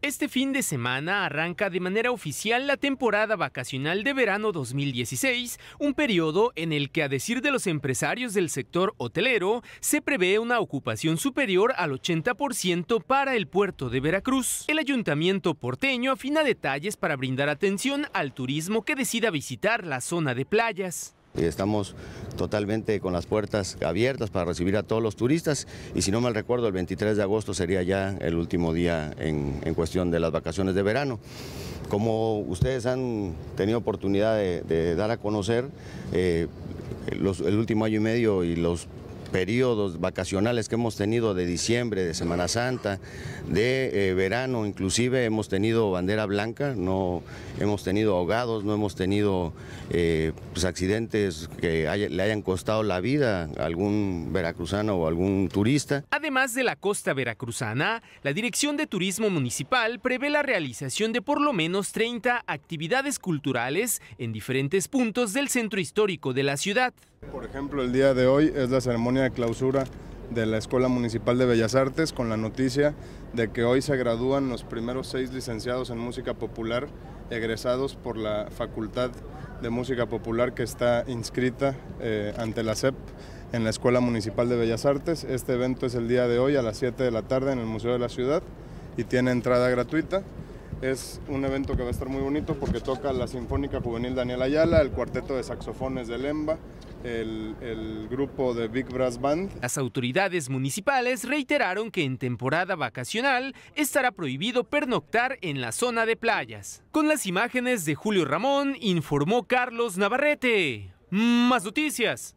Este fin de semana arranca de manera oficial la temporada vacacional de verano 2016, un periodo en el que, a decir de los empresarios del sector hotelero, se prevé una ocupación superior al 80% para el puerto de Veracruz. El ayuntamiento porteño afina detalles para brindar atención al turismo que decida visitar la zona de playas estamos totalmente con las puertas abiertas para recibir a todos los turistas y si no mal recuerdo el 23 de agosto sería ya el último día en, cuestión de las vacaciones de verano. Como ustedes han tenido oportunidad de, dar a conocer, eh, el último año y medio y los periodos vacacionales que hemos tenido de diciembre, de Semana Santa, de eh, verano, inclusive hemos tenido bandera blanca, no hemos tenido ahogados, no hemos tenido eh, pues, accidentes que le hayan costado la vida a algún veracruzano o algún turista. Además de la costa veracruzana, la Dirección de Turismo Municipal prevé la realización de por lo menos 30 actividades culturales en diferentes puntos del centro histórico de la ciudad. Por ejemplo, el día de hoy es la ceremonia de clausura de la Escuela Municipal de Bellas Artes con la noticia de que hoy se gradúan los primeros seis licenciados en música popular egresados por la Facultad de Música Popular que está inscrita eh, ante la SEP en la Escuela Municipal de Bellas Artes. Este evento es el día de hoy a las 7 de la tarde en el Museo de la Ciudad y tiene entrada gratuita. Es un evento que va a estar muy bonito porque toca la Sinfónica Juvenil Daniel Ayala, el Cuarteto de Saxofones de Lemba, el, grupo de Big Brass Band. Las autoridades municipales reiteraron que en temporada vacacional estará prohibido pernoctar en la zona de playas. Con las imágenes de Julio Ramón, informó Carlos Navarrete. Más noticias.